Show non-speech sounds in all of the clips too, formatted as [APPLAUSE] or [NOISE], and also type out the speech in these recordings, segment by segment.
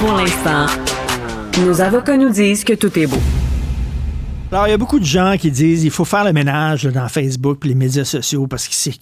Pour l'instant, nos avocats nous disent que tout est beau. Alors, il y a beaucoup de gens qui disent qu'il faut faire le ménage dans Facebook et les médias sociaux parce que c'est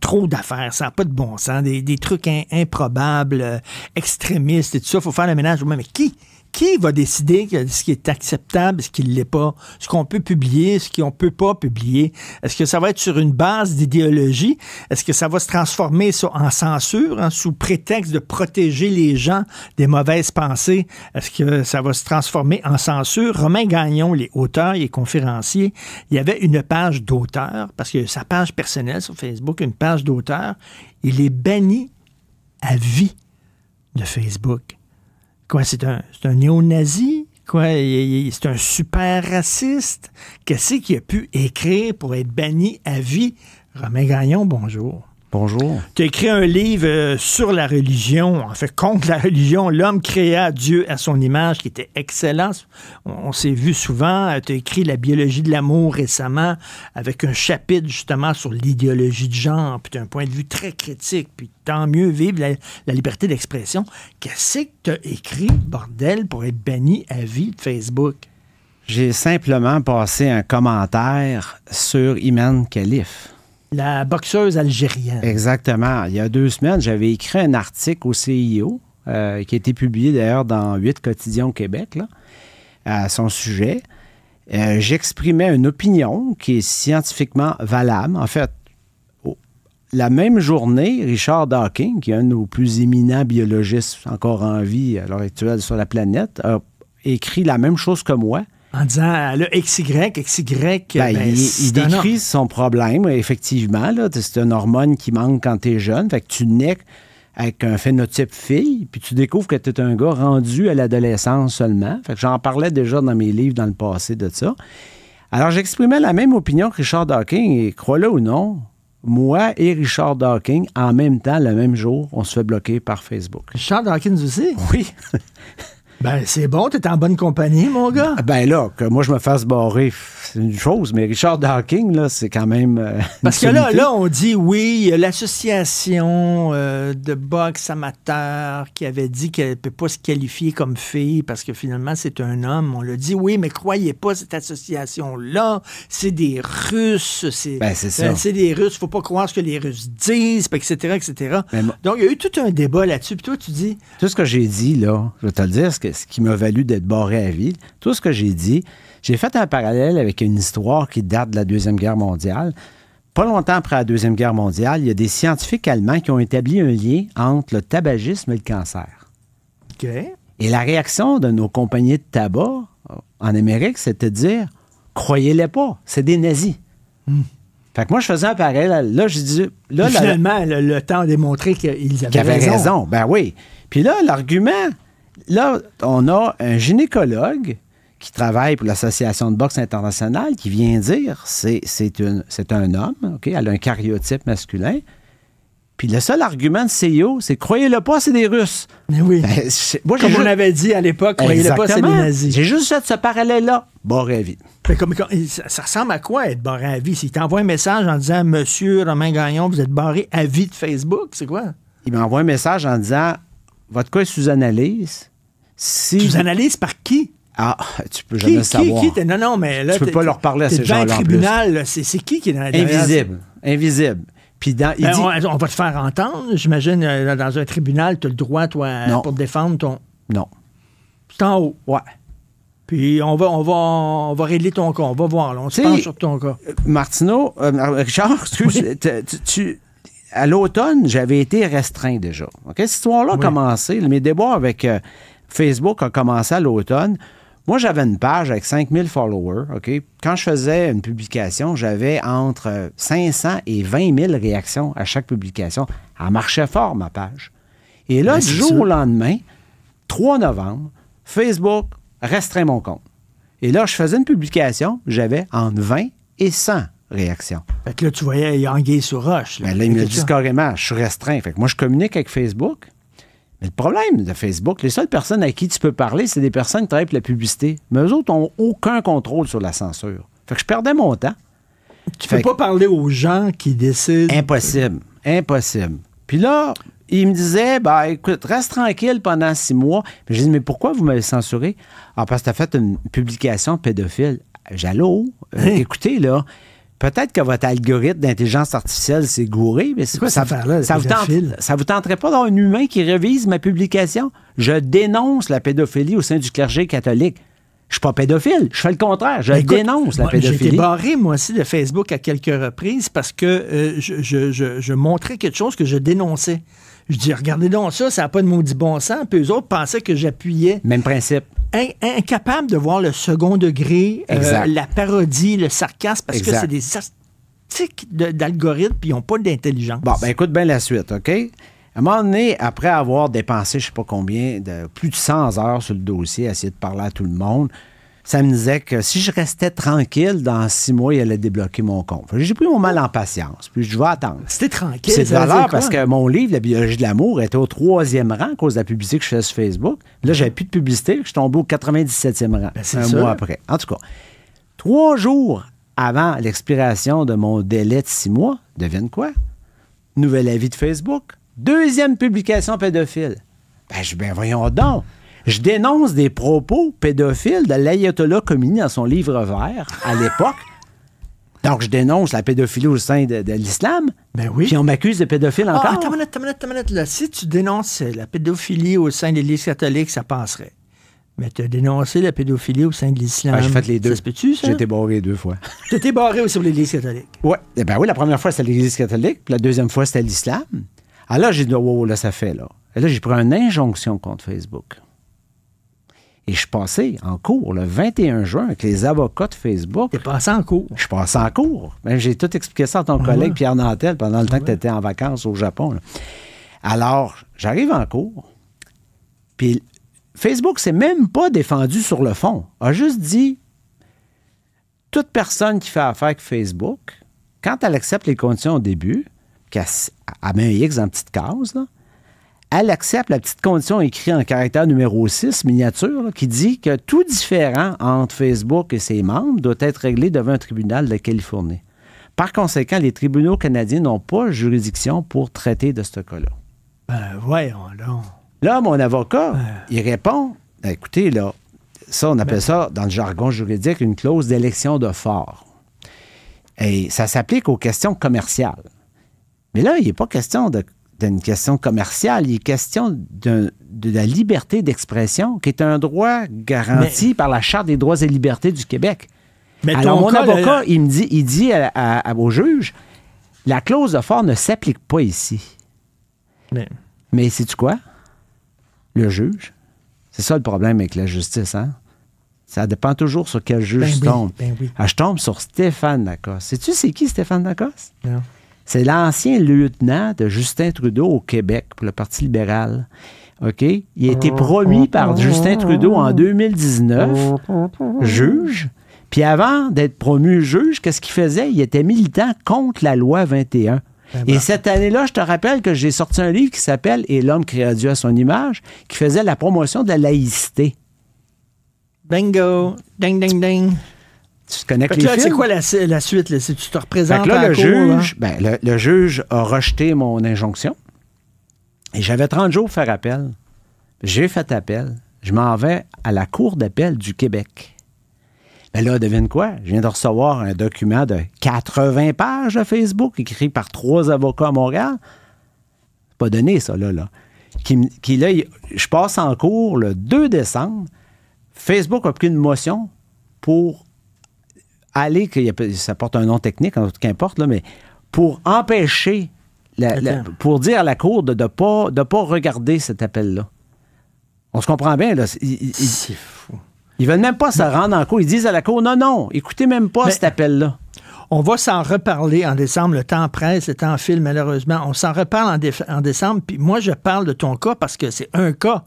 trop d'affaires, ça n'a pas de bon sens, des, trucs improbables, euh, extrémistes et tout ça, Il faut faire le ménage. Mais qui qui va décider ce qui est acceptable, ce qui ne l'est pas, ce qu'on peut publier, ce qu'on ne peut pas publier? Est-ce que ça va être sur une base d'idéologie? Est-ce que ça va se transformer en censure, hein, sous prétexte de protéger les gens des mauvaises pensées? Est-ce que ça va se transformer en censure? Romain Gagnon, les auteurs, les conférenciers, il y avait une page d'auteur, parce que sa page personnelle sur Facebook, une page d'auteur, il est banni à vie de Facebook. Quoi, c'est un, un néo-nazi? Quoi, c'est un super raciste? Qu'est-ce qu'il a pu écrire pour être banni à vie? Romain Gagnon, bonjour. Bonjour. Tu as écrit un livre euh, sur la religion, en fait, contre la religion, L'homme créa Dieu à son image, qui était excellent. On, s'est vu souvent. Euh, tu as écrit La biologie de l'amour récemment, avec un chapitre justement sur l'idéologie de genre, puis un point de vue très critique, puis tant mieux vivre la, liberté d'expression. Qu'est-ce que tu as écrit, bordel, pour être banni à vie de Facebook? J'ai simplement passé un commentaire sur Iman Khalif. La boxeuse algérienne. Exactement. Il y a deux semaines, j'avais écrit un article au CIO, euh, qui a été publié d'ailleurs dans huit quotidiens au Québec, à son sujet. Euh, j'exprimais une opinion qui est scientifiquement valable. En fait, la même journée, Richard Dawkins, qui est un des nos plus éminents biologistes encore en vie à l'heure actuelle sur la planète, a écrit la même chose que moi en disant le XY, XY. Ben, il, décrit son problème, effectivement. C'est une hormone qui manque quand tu es jeune. Fait que tu nais avec un phénotype fille, puis tu découvres que tu es un gars rendu à l'adolescence seulement. Fait que j'en parlais déjà dans mes livres dans le passé de ça. Alors, j'exprimais la même opinion que Richard Dawkins, et crois-le ou non, moi et Richard Dawkins, en même temps, le même jour, on se fait bloquer par Facebook. Richard Dawkins aussi? Oui. Ben, c'est bon, t'es en bonne compagnie, mon gars. Ah, ben là, que moi je me fasse barrer une chose, mais Richard Dawkins, là, c'est quand même. Euh, parce que là, là, on dit oui, l'association euh, de boxe amateur qui avait dit qu'elle ne peut pas se qualifier comme fille parce que finalement c'est un homme. On le dit oui, mais croyez pas cette association-là, c'est des Russes, c'est des ben, Russes, euh, des Russes, faut pas croire ce que les Russes disent, etc., etc. Donc il y a eu tout un débat là-dessus. Puis toi, tu dis. Tout ce que j'ai dit là, je vais te le dire, ce, ce qui m'a valu d'être barré à vie. Tout ce que j'ai dit, j'ai fait un parallèle avec une histoire qui date de la Deuxième Guerre mondiale. Pas longtemps après la Deuxième Guerre mondiale, il y a des scientifiques allemands qui ont établi un lien entre le tabagisme et le cancer. OK. Et la réaction de nos compagnies de tabac euh, en Amérique, c'était de dire croyez-les pas, c'est des nazis. Hmm. Fait que moi, je faisais un pareil. Là, je dis. Là, finalement, le, temps a démontré qu'ils avaient, avaient raison. raison. Ben oui. Puis là, l'argument, là, on a un gynécologue qui travaille pour l'Association de boxe internationale, qui vient dire c'est, c'est, une, c'est un homme, Elle a un cariotype masculin. Puis le seul argument de CEO, c'est croyez-le pas, c'est des Russes. Mais eh oui. Ben, comme on avait dit à l'époque, croyez-le pas, c'est des nazis. J'ai juste fait ce parallèle-là. à Comme, ça ressemble à quoi être barré à vie? S'il t'envoie un message en disant Monsieur Romain Gagnon, vous êtes barré à vie de Facebook, c'est quoi? Il m'envoie un message en disant Votre cas est sous analyse. Si sous analyse par qui? Ah, tu peux jamais savoir. Qui, qui non, non, mais là, tu peux pas leur parler à ces gens-là. tribunal, c'est qui qui est dans la Invisible. Invisible. Puis dans, ben, on, va te faire entendre, j'imagine, euh, dans un tribunal, tu as le droit, toi, pour te défendre ton. Non. C'est en haut. Ouais. Puis on va, on va, on va régler ton cas. On va voir. on se penche sur ton cas. Euh, Martineau, euh, Richard, [LAUGHS] excuse, tu, à l'automne, j'avais été restreint déjà. ok Cette histoire-là a commencé. Mes débats avec Facebook ont commencé à l'automne. Moi, j'avais une page avec 5000 followers. OK? Quand je faisais une publication, j'avais entre 500 et 20 000 réactions à chaque publication. Elle marchait fort, ma page. Et là, du jour au lendemain, 3 novembre, Facebook restreint mon compte. Et là, je faisais une publication, j'avais entre 20 et 100 réactions. Fait que là, tu voyais Yangué sur Roche. Là, ben là il me dit carrément, je suis restreint. Fait moi, je communique avec Facebook, mais le problème de Facebook, les seules personnes à qui tu peux parler, c'est des personnes qui travaillent pour la publicité. Mais eux autres n'ont aucun contrôle sur la censure. Fait que je perdais mon temps. Tu ne peux pas parler aux gens qui décident. Impossible. Impossible. Puis là, il me disait, ben, écoute, reste tranquille pendant six mois. Puis je dis, mais pourquoi vous m'avez censuré? Ah, parce que tu as fait une publication pédophile. jaloux. Euh, hein? écoutez, là, peut-être que votre algorithme d'intelligence artificielle s'est gouré, mais quoi ça, ça, vous ça vous tenterait pas d'avoir un humain qui revise ma publication? Je dénonce la pédophilie au sein du clergé catholique. Je suis pas pédophile, je fais le contraire, je ben, dénonce la pédophilie. J'ai été barré, moi aussi, de Facebook à quelques reprises parce que euh, je, montrais quelque chose que je dénonçais. Je dis, regardez donc ça, ça n'a pas de maudit bon sens. Puis eux autres pensaient que j'appuyais. Même principe incapable de voir le second degré, euh, la parodie, le sarcasme, parce que c'est des articles d'algorithmes, puis ils n'ont pas d'intelligence. Bon, ben écoute bien la suite, OK? À un moment donné, après avoir dépensé, je ne sais pas combien, de, plus de 100 heures sur le dossier, essayer de parler à tout le monde, ça me disait que si je restais tranquille, dans six mois, il allait débloquer mon compte. J'ai pris mon mal en patience, puis je vais attendre. C'était tranquille. C'est de valeur parce que mon livre, La biologie de l'amour, était au troisième rang à cause de la publicité que je faisais sur Facebook. Là, n'avais plus de publicité, je suis tombé au 97e rang, ben, un mois après. En tout cas, trois jours avant l'expiration de mon délai de six mois, devine quoi? Nouvel avis de Facebook. Deuxième publication pédophile. Bien, je ben voyons donc. Je dénonce des propos pédophiles de l'ayatollah Khomeini dans son livre vert à l'époque. [LAUGHS] Donc, je dénonce la pédophilie au sein de, l'islam. Ben oui. Puis on m'accuse de pédophile ah, encore. Ah, attends, minute, attends, Si tu dénonces la pédophilie au sein de l'Église catholique, ça passerait. Mais tu as dénoncé la pédophilie au sein de l'islam. Ah, j'ai fait les deux. Ça se tu ça? J'ai été barré deux fois. [LAUGHS] tu été barré aussi pour l'Église catholique. Oui. Eh ben oui, la première fois, c'était l'Église catholique. Puis la deuxième fois, c'était l'islam. Alors ah, j'ai dit, wow, oh, oh, là, ça fait, là. Et là, j'ai pris une injonction contre Facebook. Et je passais en cours le 21 juin avec les avocats de Facebook. Tu passé en cours? Je passais en cours. Même ben, j'ai tout expliqué ça à ton ah collègue Pierre Nantel pendant le temps que tu étais en vacances au Japon. Alors, j'arrive en cours, puis Facebook s'est même pas défendu sur le fond. A juste dit toute personne qui fait affaire avec Facebook, quand elle accepte les conditions au début, qu'elle met un X en petite case, là, elle accepte la petite condition écrite en caractère numéro 6, miniature, qui dit que tout différent entre Facebook et ses membres doit être réglé devant un tribunal de Californie. Par conséquent, les tribunaux canadiens n'ont pas juridiction pour traiter de ce cas-là. Ben voyons là. Là, mon avocat, ben. il répond, ben, écoutez, là, ça, on appelle ben. ça, dans le jargon juridique, une clause d'élection de fort. Et ça s'applique aux questions commerciales. Mais là, il n'est pas question de une question commerciale, il est question de, la liberté d'expression, qui est un droit garanti par la Charte des droits et libertés du Québec. Mais Alors, mon avocat, il me dit, il dit à, au juge, la clause de fort ne s'applique pas ici. Mais, mais sais-tu quoi? Le juge. C'est ça le problème avec la justice, hein? Ça dépend toujours sur quel juge je ben tombe. Ben ah, je tombe sur Stéphane Lacoste. Sais-tu c'est qui Stéphane Lacoste? Non. C'est l'ancien lieutenant de Justin Trudeau au Québec pour le Parti libéral. OK? Il a été promis par Justin Trudeau en 2019, juge. Puis avant d'être promu juge, qu'est-ce qu'il faisait? Il était militant contre la loi 21. Et ben, ben. cette année-là, je te rappelle que j'ai sorti un livre qui s'appelle Et l'homme créa Dieu à son image, qui faisait la promotion de la laïcité. Bingo! Ding, ding, ding! tu te connectes les C'est quoi la, suite? Si tu te représentes là, le, juge, hein? ben, le, juge a rejeté mon injonction et j'avais 30 jours pour faire appel. J'ai fait appel. Je m'en vais à la Cour d'appel du Québec. Mais ben là, devine quoi? Je viens de recevoir un document de 80 pages de Facebook écrit par trois avocats à Montréal. Pas donné, ça, là. là. Qui, là, je passe en cours le 2 décembre. Facebook a pris une motion pour aller, ça porte un nom technique, qu'importe, là, mais pour empêcher, pour dire à la Cour de ne pas, de pas regarder cet appel-là. On se comprend bien, là. C'est fou. Ils veulent même pas se rendre en cours. Ils disent à la Cour, non, non, écoutez même pas cet appel-là. On va s'en reparler en décembre. Le temps presse, le temps file, malheureusement. On s'en reparle en, en décembre. Puis moi, je parle de ton cas parce que c'est un cas.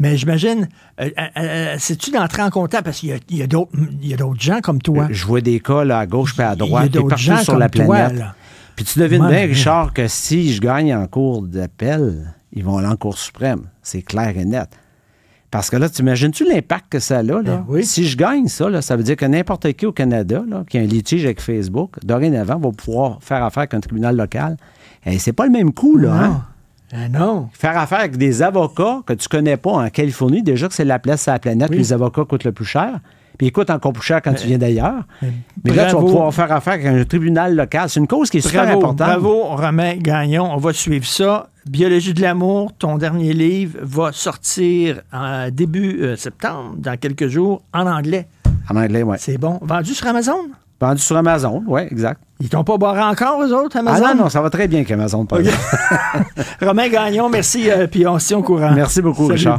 Mais j'imagine, euh, euh, euh, tu d'entrer en contact? Parce qu'il y a, a d'autres gens comme toi. Je vois des cas à gauche et à droite, des partout sur la planète. puis tu devines bien, Richard, que si je gagne en cours d'appel, ils vont aller en cours suprême. C'est clair et net. Parce que là, tu imagines tu l'impact que ça a? Là? Ben si je gagne ça, ça veut dire que n'importe qui au Canada qui a un litige avec Facebook, dorénavant, va pouvoir faire affaire avec un tribunal local. Et eh, c'est pas le même coup, là. Hein? Ah non. Faire affaire avec des avocats que tu connais pas en Californie, déjà que c'est la place à la planète, les avocats coûtent le plus cher. Puis ils coûtent encore plus cher quand tu viens d'ailleurs. Mais, là, tu vas pouvoir faire affaire avec un tribunal local. C'est une cause qui est très super importante. Bravo, Romain Gagnon. On va suivre ça. Biologie de l'amour, ton dernier livre va sortir en début euh, septembre, dans quelques jours, en anglais. En anglais, oui. C'est bon. Vendu sur Amazon? Vendu sur Amazon, oui, exact. Ils t'ont pas boire encore, eux autres, Amazon? Ah non, non, ça va très bien qu'Amazon, Amazon. pas. [LAUGHS] Romain Gagnon, merci, euh, puis on s'y tient au courant. Merci beaucoup, Richard.